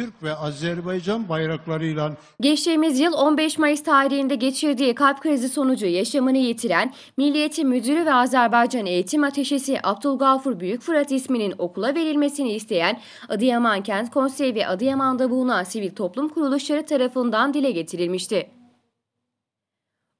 Türk ve Azerbaycan bayraklarıyla Geçtiğimiz yıl 15 Mayıs tarihinde geçirdiği kalp krizi sonucu yaşamını yitiren Milliyeti Müdürü ve Azerbaycan Eğitim Ateşesi Abdülgafur Büyük Fırat isminin okula verilmesini isteyen Adıyaman Kent Konseyi ve Adıyaman'da bulunan sivil toplum kuruluşları tarafından dile getirilmişti.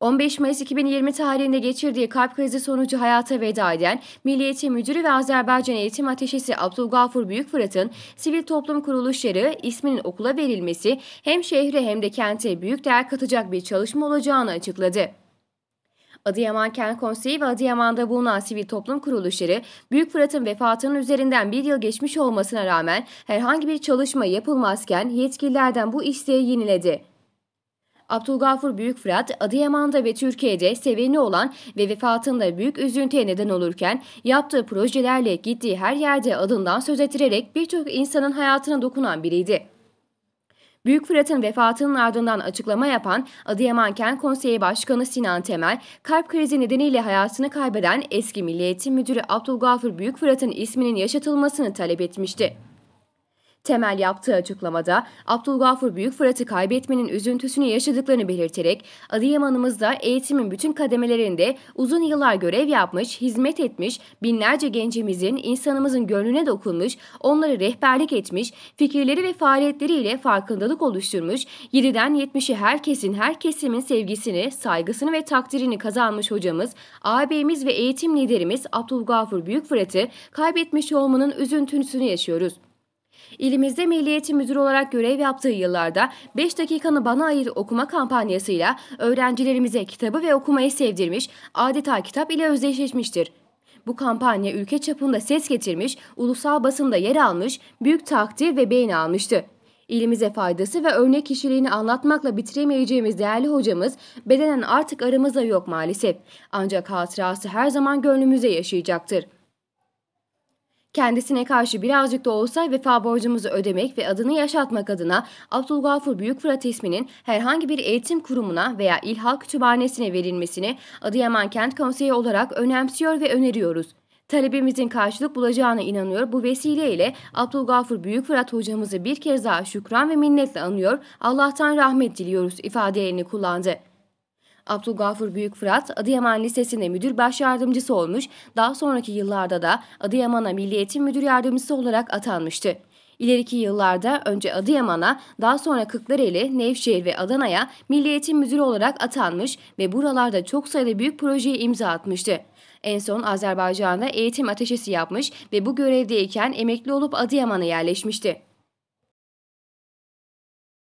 15 Mayıs 2020 tarihinde geçirdiği kalp krizi sonucu hayata veda eden Milliyeti Müdürü ve Azerbaycan Eğitim Ateşesi Abdülgafur Büyükfırat'ın sivil toplum kuruluşları isminin okula verilmesi hem şehre hem de kente büyük değer katacak bir çalışma olacağını açıkladı. Adıyaman Kent Konseyi ve Adıyaman'da bulunan sivil toplum kuruluşları Büyük Fırat'ın vefatının üzerinden bir yıl geçmiş olmasına rağmen herhangi bir çalışma yapılmazken yetkililerden bu isteği yeniledi. Abdülgafur Büyükfırat, Adıyaman'da ve Türkiye'de seveni olan ve vefatında büyük üzüntüye neden olurken yaptığı projelerle gittiği her yerde adından söz ettirerek birçok insanın hayatına dokunan biriydi. Büyük Fırat'ın vefatının ardından açıklama yapan Adıyaman Kent Konseyi Başkanı Sinan Temel, kalp krizi nedeniyle hayatını kaybeden eski Milliyetin Müdürü Abdülgafur Büyük Fırat'ın isminin yaşatılmasını talep etmişti. Temel yaptığı açıklamada Abdülgafur Büyük Fırat'ı kaybetmenin üzüntüsünü yaşadıklarını belirterek Adıyaman'ımızda eğitimin bütün kademelerinde uzun yıllar görev yapmış, hizmet etmiş, binlerce gencimizin, insanımızın gönlüne dokunmuş, onları rehberlik etmiş, fikirleri ve faaliyetleriyle farkındalık oluşturmuş, 7'den 70i herkesin, her kesimin sevgisini, saygısını ve takdirini kazanmış hocamız, ağabeyimiz ve eğitim liderimiz Abdülgafur Büyük Fırat'ı kaybetmiş olmanın üzüntüsünü yaşıyoruz. İlimizde Milli Eğitim Müdürü olarak görev yaptığı yıllarda 5 dakikanı bana ayır okuma kampanyasıyla öğrencilerimize kitabı ve okumayı sevdirmiş, adeta kitap ile özdeşleşmiştir. Bu kampanya ülke çapında ses getirmiş, ulusal basında yer almış, büyük takdir ve beğeni almıştı. İlimize faydası ve örnek kişiliğini anlatmakla bitiremeyeceğimiz değerli hocamız bedenen artık aramızda yok maalesef. Ancak hatırası her zaman gönlümüze yaşayacaktır. Kendisine karşı birazcık da olsa vefa borcumuzu ödemek ve adını yaşatmak adına Abdülgafur Büyükfırat isminin herhangi bir eğitim kurumuna veya il halk kütüphanesine verilmesini Adıyaman Kent Konseyi olarak önemsiyor ve öneriyoruz. Talebimizin karşılık bulacağına inanıyor. Bu vesileyle Abdülgafur Büyükfırat hocamızı bir kez daha şükran ve minnetle anıyor. Allah'tan rahmet diliyoruz ifadelerini kullandı. Abdülgafur Büyük Fırat, Adıyaman Lisesi'ne müdür baş yardımcısı olmuş, daha sonraki yıllarda da Adıyaman'a Milli Eğitim Müdür Yardımcısı olarak atanmıştı. İleriki yıllarda önce Adıyaman'a, daha sonra Kırklareli, Nevşehir ve Adana'ya Milli Eğitim Müdürü olarak atanmış ve buralarda çok sayıda büyük projeye imza atmıştı. En son Azerbaycan'da eğitim ateşesi yapmış ve bu görevdeyken emekli olup Adıyaman'a yerleşmişti.